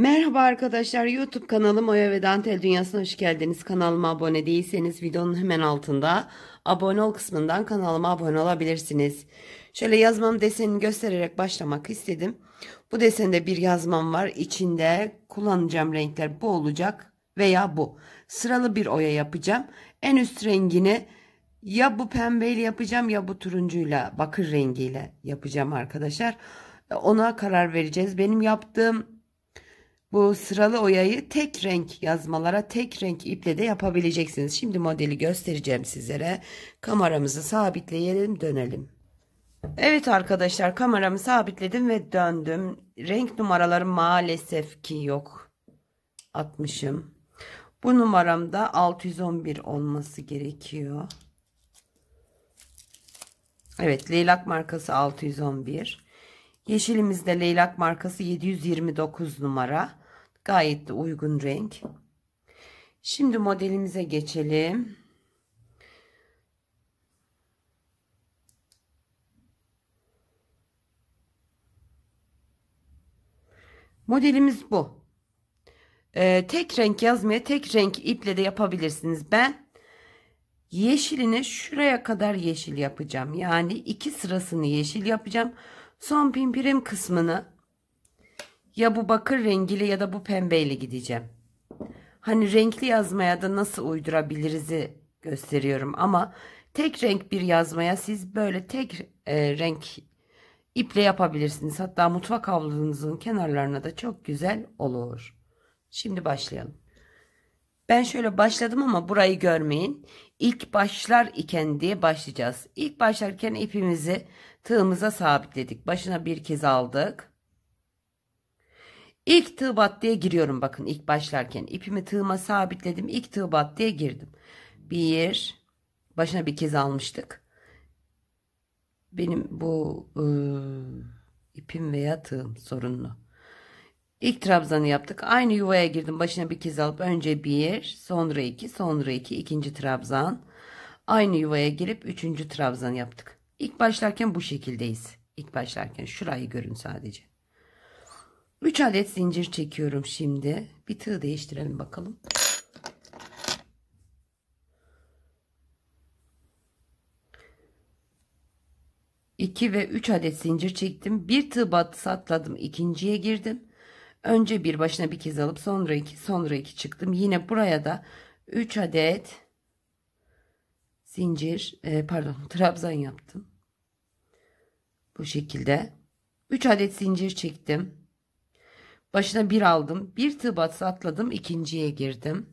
Merhaba arkadaşlar YouTube kanalım Oya ve Dantel Dünyası'na hoş geldiniz. Kanalıma abone değilseniz videonun hemen altında abone ol kısmından kanalıma abone olabilirsiniz. Şöyle yazmam desenini göstererek başlamak istedim. Bu desende bir yazmam var. İçinde kullanacağım renkler bu olacak veya bu. Sıralı bir oya yapacağım. En üst rengini ya bu pembeyle yapacağım ya bu turuncuyla bakır rengiyle yapacağım arkadaşlar. Ona karar vereceğiz. Benim yaptığım bu sıralı oyayı tek renk yazmalara tek renk iple de yapabileceksiniz. Şimdi modeli göstereceğim sizlere. Kameramızı sabitleyelim dönelim. Evet arkadaşlar kameramı sabitledim ve döndüm. Renk numaraları maalesef ki yok. 60'ım. Bu numaramda 611 olması gerekiyor. Evet leylak markası 611. Yeşilimizde leylak markası 729 numara. Gayet de uygun renk. Şimdi modelimize geçelim. Modelimiz bu. Ee, tek renk yazmaya tek renk iple de yapabilirsiniz. Ben yeşilini şuraya kadar yeşil yapacağım. Yani iki sırasını yeşil yapacağım. Son pimpirim kısmını ya bu bakır rengiyle ya da bu pembeyle gideceğim. Hani renkli yazmaya da nasıl uydurabiliriz'i gösteriyorum ama tek renk bir yazmaya siz böyle tek e, renk iple yapabilirsiniz. Hatta mutfak havlunuzun kenarlarına da çok güzel olur. Şimdi başlayalım. Ben şöyle başladım ama burayı görmeyin. İlk başlar iken diye başlayacağız. İlk başlarken ipimizi tığımıza sabitledik. Başına bir kez aldık. İlk tığ battıya giriyorum bakın ilk başlarken. ipimi tığıma sabitledim. İlk tığ battıya girdim. Bir başına bir kez almıştık. Benim bu ıı, ipim veya tığım sorunlu. İlk trabzanı yaptık. Aynı yuvaya girdim. Başına bir kez alıp önce bir, sonra iki, sonra iki, ikinci trabzan. Aynı yuvaya girip üçüncü trabzan yaptık. İlk başlarken bu şekildeyiz. İlk başlarken şurayı görün sadece. 3 adet zincir çekiyorum şimdi. Bir tığ değiştirelim bakalım. İki ve üç adet zincir çektim. Bir tığ batısı atladım. ikinciye girdim. Önce bir başına bir kez alıp sonra iki sonra iki çıktım. Yine buraya da 3 adet zincir e, pardon trabzan yaptım. Bu şekilde 3 adet zincir çektim. Başına bir aldım. Bir tığ atladım. ikinciye girdim.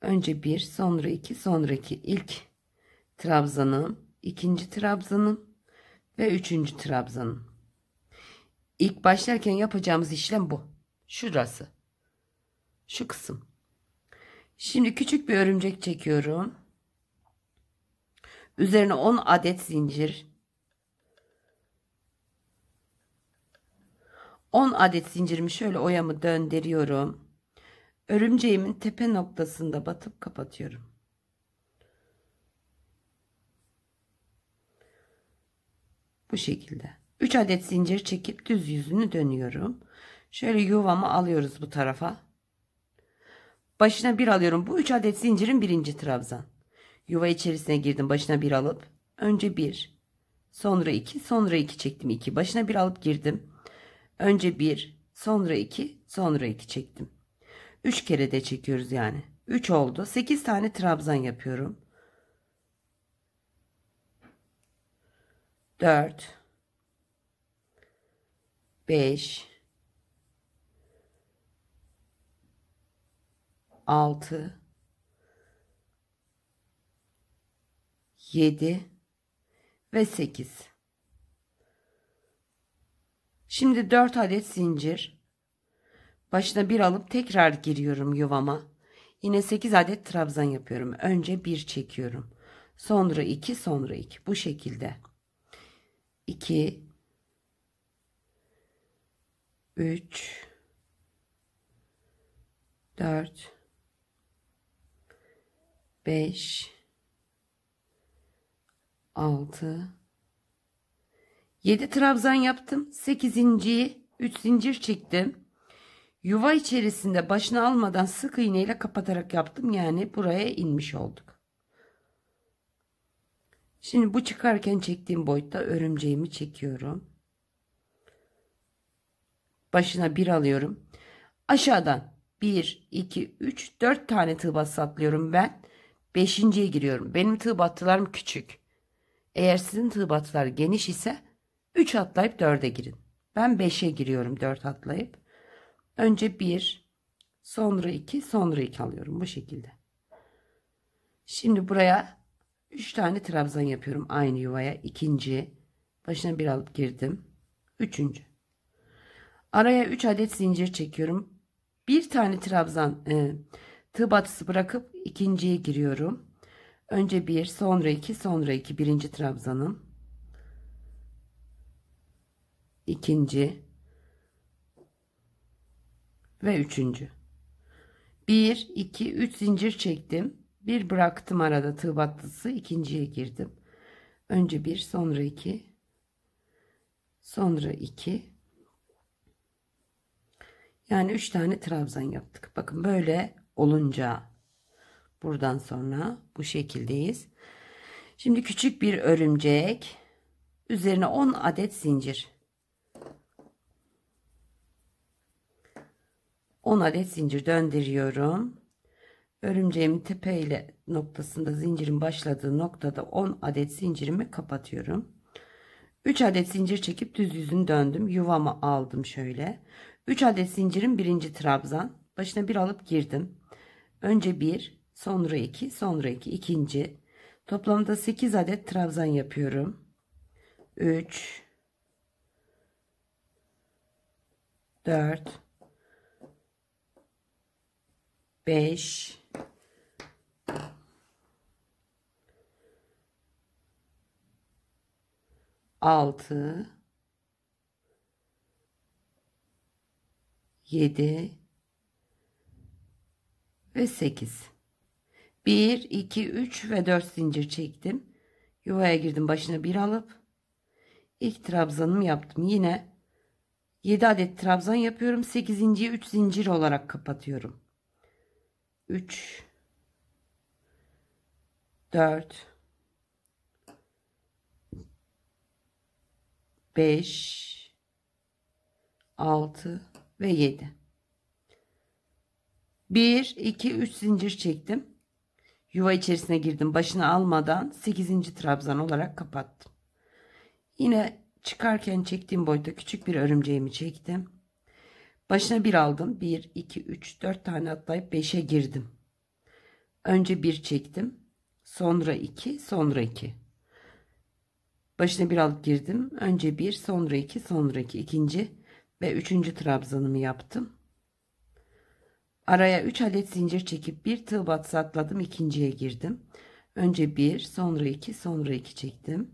Önce bir sonra iki sonraki ilk trabzanım. ikinci trabzanım. Ve üçüncü trabzanım. İlk başlarken yapacağımız işlem bu. Şurası. Şu kısım. Şimdi küçük bir örümcek çekiyorum. Üzerine 10 adet zincir 10 adet zincirimi şöyle oyamı döndürüyorum. Örümceğimin tepe noktasında batıp kapatıyorum. Bu şekilde. 3 adet zincir çekip düz yüzünü dönüyorum. Şöyle yuvamı alıyoruz bu tarafa. Başına bir alıyorum. Bu 3 adet zincirin birinci trabzan. Yuva içerisine girdim. Başına bir alıp önce bir, sonra iki, sonra iki çektim iki. Başına bir alıp girdim. Önce bir, sonra iki, sonra iki çektim. Üç kere de çekiyoruz yani. Üç oldu. Sekiz tane trabzan yapıyorum. Dört, beş, altı, yedi ve sekiz. Şimdi 4 adet zincir. Başına bir alıp tekrar giriyorum yuvama. Yine 8 adet trabzan yapıyorum. Önce bir çekiyorum. Sonra 2, sonra 2. Bu şekilde. 2 3 4 5 6 7 trabzan yaptım. 8. 3 zincir çektim. Yuva içerisinde başını almadan sık iğneyle kapatarak yaptım. Yani buraya inmiş olduk. Şimdi bu çıkarken çektiğim boyutta örümceğimi çekiyorum. Başına bir alıyorum. Aşağıdan 1, 2, 3, 4 tane tığ bası atlıyorum ben. 5.ye giriyorum. Benim tığ battılarım küçük. Eğer sizin tığ battılar geniş ise 3 atlayıp 4'e girin. Ben 5'e giriyorum 4 atlayıp. Önce 1, sonra 2, sonra 2 alıyorum bu şekilde. Şimdi buraya 3 tane trabzan yapıyorum aynı yuvaya. ikinci başına bir alıp girdim. 3. Araya 3 adet zincir çekiyorum. 1 tane trabzan e, tığ batısı bırakıp ikinciye giriyorum. Önce 1, sonra 2, sonra 2. birinci trabzanım ikinci ve üçüncü. 1, 2, 3 zincir çektim. Bir bıraktım arada tığ battısı. ikinciye girdim. Önce bir, sonra iki, sonra iki. Yani üç tane trabzan yaptık. Bakın böyle olunca buradan sonra bu şekildeyiz. Şimdi küçük bir örümcek. Üzerine 10 adet zincir. 10 adet zincir döndürüyorum. Örümceğimin tepe ile noktasında zincirin başladığı noktada 10 adet zincirimi kapatıyorum. 3 adet zincir çekip düz yüzünü döndüm. Yuvamı aldım şöyle. 3 adet zincirin birinci trabzan. Başına bir alıp girdim. Önce 1, sonra 2, sonra 2, iki, ikinci. Toplamda 8 adet trabzan yapıyorum. 3 4 5 6 7 ve 8 1 2 3 ve 4 zincir çektim yuvaya girdim başına bir alıp ilk trabzanımı yaptım yine 7 adet trabzan yapıyorum 8. 3 zincir olarak kapatıyorum 3 4 5 6 ve 7 1 2 3 zincir çektim yuva içerisine girdim başını almadan 8. trabzan olarak kapattım yine çıkarken çektiğim boyutta küçük bir örümceğimi çektim Başına bir aldım. 1, 2, 3, 4 tane atlayıp 5'e girdim. Önce 1 çektim. Sonra 2, sonra 2. Başına bir alıp girdim. Önce 1, sonra 2, sonra 2. ikinci ve üçüncü trabzanımı yaptım. Araya 3 adet zincir çekip bir tığ batsa atladım. ikinciye girdim. Önce 1, sonra 2, sonra 2 çektim.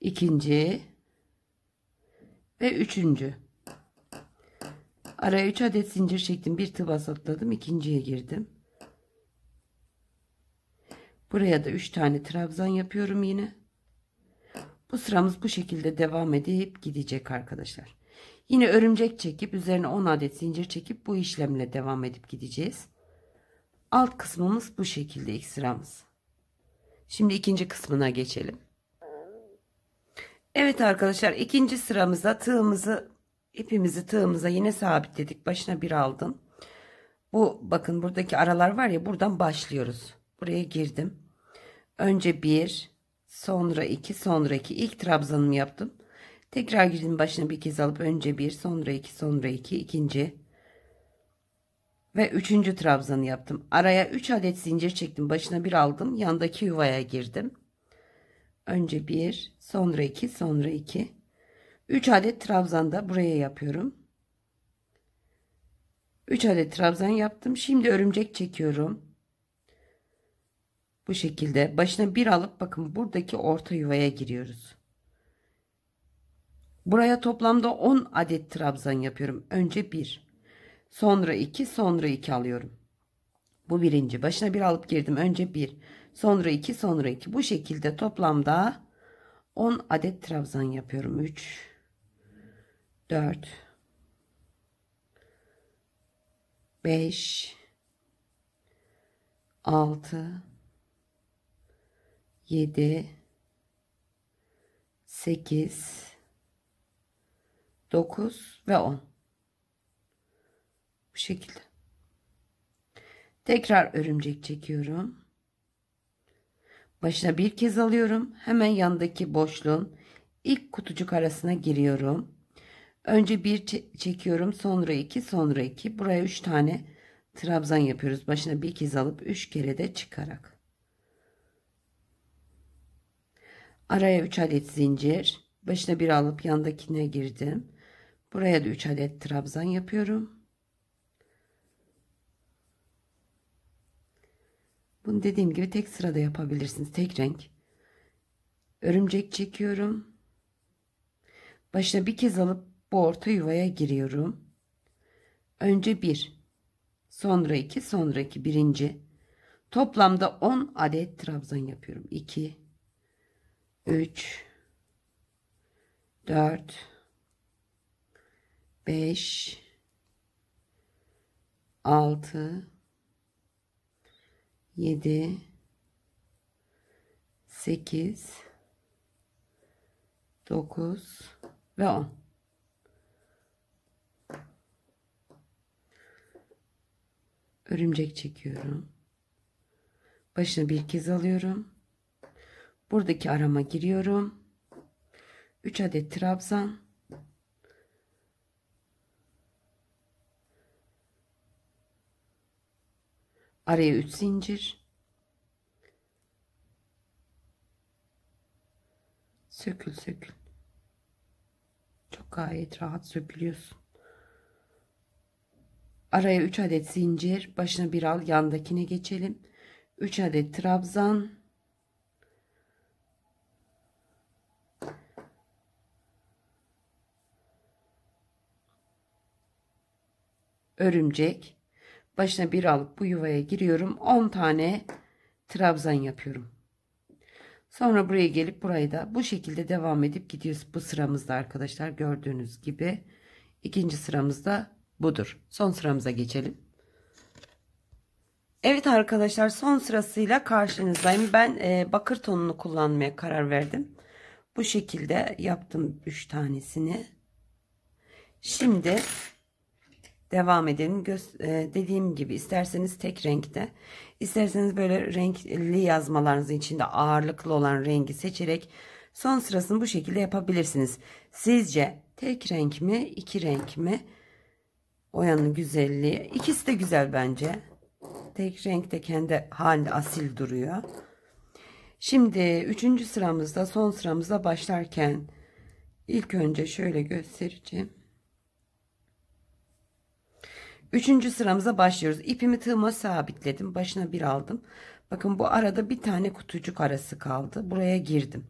İkinci ve üçüncü. Araya 3 adet zincir çektim. Bir tığ atladım. ikinciye girdim. Buraya da 3 tane trabzan yapıyorum yine. Bu sıramız bu şekilde devam edip gidecek arkadaşlar. Yine örümcek çekip üzerine 10 adet zincir çekip bu işlemle devam edip gideceğiz. Alt kısmımız bu şekilde ilk sıramız. Şimdi ikinci kısmına geçelim. Evet arkadaşlar ikinci sıramızda tığımızı ipimizi tığımıza yine sabitledik. Başına bir aldım. Bu bakın buradaki aralar var ya buradan başlıyoruz. Buraya girdim. Önce bir, sonra iki, sonra iki. İlk trabzanımı yaptım. Tekrar girdim başına bir kez alıp önce bir, sonra iki, sonra iki, ikinci ve üçüncü trabzanı yaptım. Araya üç adet zincir çektim. Başına bir aldım. Yandaki yuvaya girdim. Önce bir, sonra iki, sonra iki. 3 adet trabzan da buraya yapıyorum. 3 adet trabzan yaptım. Şimdi örümcek çekiyorum. Bu şekilde başına bir alıp bakın buradaki orta yuvaya giriyoruz. Buraya toplamda 10 adet trabzan yapıyorum. Önce 1, sonra 2, sonra 2 alıyorum. Bu birinci. Başına bir alıp girdim. Önce 1, sonra 2, sonra 2. Bu şekilde toplamda 10 adet trabzan yapıyorum. 3 4 5 6 7 8 9 ve 10 bu şekilde tekrar örümcek çekiyorum başına bir kez alıyorum hemen yandaki boşluğun ilk kutucuk arasına giriyorum Önce bir çekiyorum sonra iki sonra iki. Buraya üç tane trabzan yapıyoruz. Başına bir kez alıp üç kere de çıkarak. Araya üç adet zincir. Başına bir alıp yandakine girdim. Buraya da üç adet trabzan yapıyorum. Bunu dediğim gibi tek sırada yapabilirsiniz. Tek renk. Örümcek çekiyorum. Başına bir kez alıp bu orta yuvaya giriyorum. Önce 1, sonra 2, sonraki birinci. Toplamda 10 adet trabzan yapıyorum. 2 3 4 5 6 7 8 9 ve 10 örümcek çekiyorum. Başını bir kez alıyorum. Buradaki arama giriyorum. 3 adet trabzan. Araya 3 zincir. Sökül sökül. Çok gayet rahat sökülüyorsun. Araya 3 adet zincir, başına bir al, yandakine geçelim. 3 adet trabzan. Örümcek. Başına bir alıp bu yuvaya giriyorum. 10 tane trabzan yapıyorum. Sonra buraya gelip burayı da bu şekilde devam edip gidiyoruz bu sıramızda arkadaşlar gördüğünüz gibi. ikinci sıramızda budur. Son sıramıza geçelim. Evet arkadaşlar son sırasıyla karşınızdayım. Ben e, bakır tonunu kullanmaya karar verdim. Bu şekilde yaptım 3 tanesini. Şimdi devam edelim. Göz, e, dediğim gibi isterseniz tek renkte, isterseniz böyle renkli yazmalarınızın içinde ağırlıklı olan rengi seçerek son sırasını bu şekilde yapabilirsiniz. Sizce tek renk mi, iki renk mi? Oyanın güzelliği. İkisi de güzel bence. Tek renk de kendi halinde asil duruyor. Şimdi üçüncü sıramızda son sıramızda başlarken ilk önce şöyle göstereceğim. Üçüncü sıramıza başlıyoruz. İpimi tığıma sabitledim. Başına bir aldım. Bakın bu arada bir tane kutucuk arası kaldı. Buraya girdim.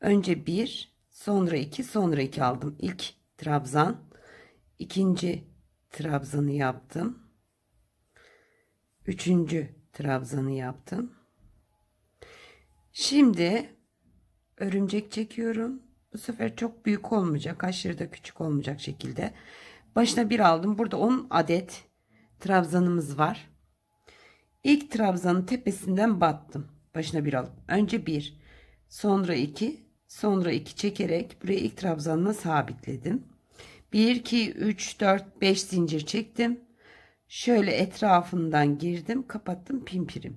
Önce bir, sonra iki, sonra iki aldım. İlk trabzan, ikinci trabzanı yaptım. Üçüncü trabzanı yaptım. Şimdi örümcek çekiyorum. Bu sefer çok büyük olmayacak. Aşırı da küçük olmayacak şekilde. Başına bir aldım. Burada 10 adet trabzanımız var. İlk trabzanın tepesinden battım. Başına bir alıp. Önce bir, sonra iki, sonra iki çekerek buraya ilk trabzanına sabitledim. 1 2 3 4 5 zincir çektim. Şöyle etrafından girdim, kapattım pimpirim.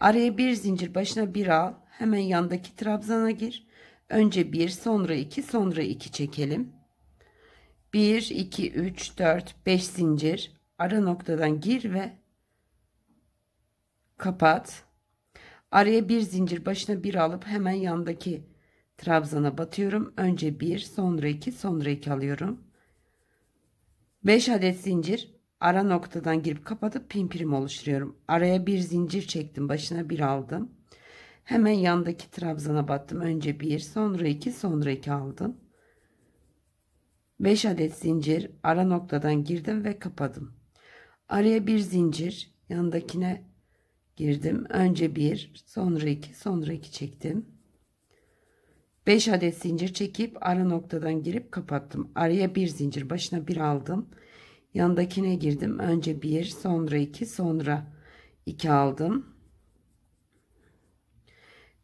Araya bir zincir başına bir al. Hemen yandaki trabzana gir. Önce bir, sonra iki, sonra iki çekelim. 1 2 3 4 5 zincir ara noktadan gir ve kapat. Araya bir zincir başına bir alıp hemen yandaki trabzana batıyorum. Önce bir, sonra iki, sonra iki alıyorum. 5 adet zincir ara noktadan girip kapatıp pimpirim oluşturuyorum. Araya bir zincir çektim. Başına bir aldım. Hemen yandaki trabzana battım. Önce bir sonra iki sonra iki aldım. 5 adet zincir ara noktadan girdim ve kapadım. Araya bir zincir yandakine girdim. Önce bir sonra iki sonra iki çektim. 5 adet zincir çekip ara noktadan girip kapattım. Araya bir zincir başına bir aldım. Yandakine girdim. Önce bir, sonra iki, sonra iki aldım.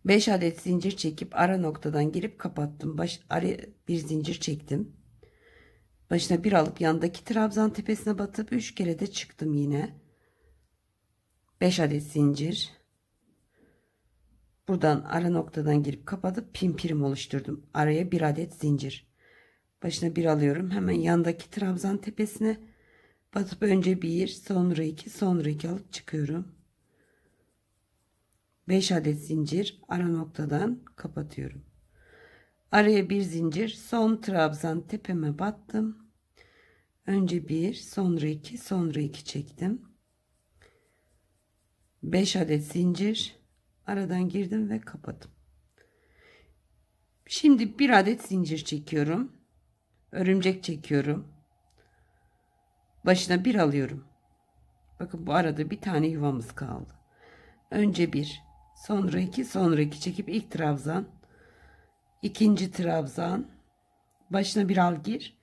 5 adet zincir çekip ara noktadan girip kapattım. Baş ara bir zincir çektim. Başına bir alıp yandaki trabzan tepesine batıp 3 kere de çıktım yine. 5 adet zincir Buradan ara noktadan girip kapatıp pim pimpirim oluşturdum. Araya bir adet zincir. Başına bir alıyorum. Hemen yandaki trabzan tepesine batıp önce bir sonra iki sonra iki alıp çıkıyorum. 5 adet zincir ara noktadan kapatıyorum. Araya bir zincir son trabzan tepeme battım. Önce bir sonra iki sonra iki çektim. 5 adet zincir aradan girdim ve kapadım şimdi bir adet zincir çekiyorum örümcek çekiyorum başına bir alıyorum bakın bu arada bir tane yuvamız kaldı önce bir sonra iki sonra iki çekip ilk trabzan ikinci trabzan başına bir al gir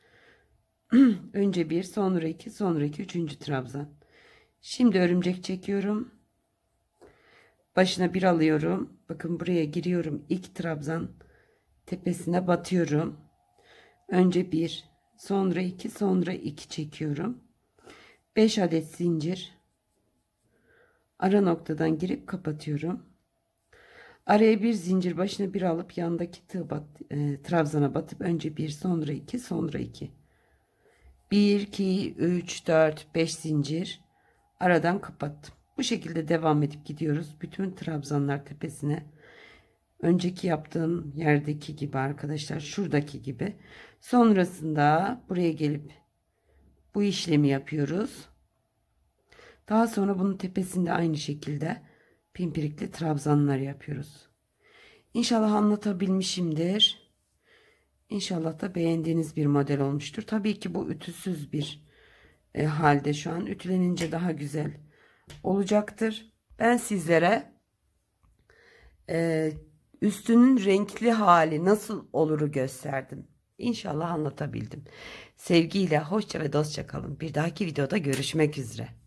önce bir sonra iki sonra iki üçüncü trabzan şimdi örümcek çekiyorum Başına bir alıyorum. Bakın buraya giriyorum. İlk trabzan tepesine batıyorum. Önce bir, sonra iki, sonra iki çekiyorum. 5 adet zincir. Ara noktadan girip kapatıyorum. Araya bir zincir başına bir alıp yandaki tığ bat, e, trabzana batıp önce bir, sonra iki, sonra iki. 1, 2, 3, 4, 5 zincir aradan kapattım. Bu şekilde devam edip gidiyoruz. Bütün trabzanlar tepesine önceki yaptığım yerdeki gibi arkadaşlar şuradaki gibi. Sonrasında buraya gelip bu işlemi yapıyoruz. Daha sonra bunun tepesinde aynı şekilde pimpirikli trabzanlar yapıyoruz. İnşallah anlatabilmişimdir. İnşallah da beğendiğiniz bir model olmuştur. Tabii ki bu ütüsüz bir e, halde şu an ütülenince daha güzel olacaktır. Ben sizlere e, üstünün renkli hali nasıl oluru gösterdim. İnşallah anlatabildim. Sevgiyle, hoşça ve dostça kalın. Bir dahaki videoda görüşmek üzere.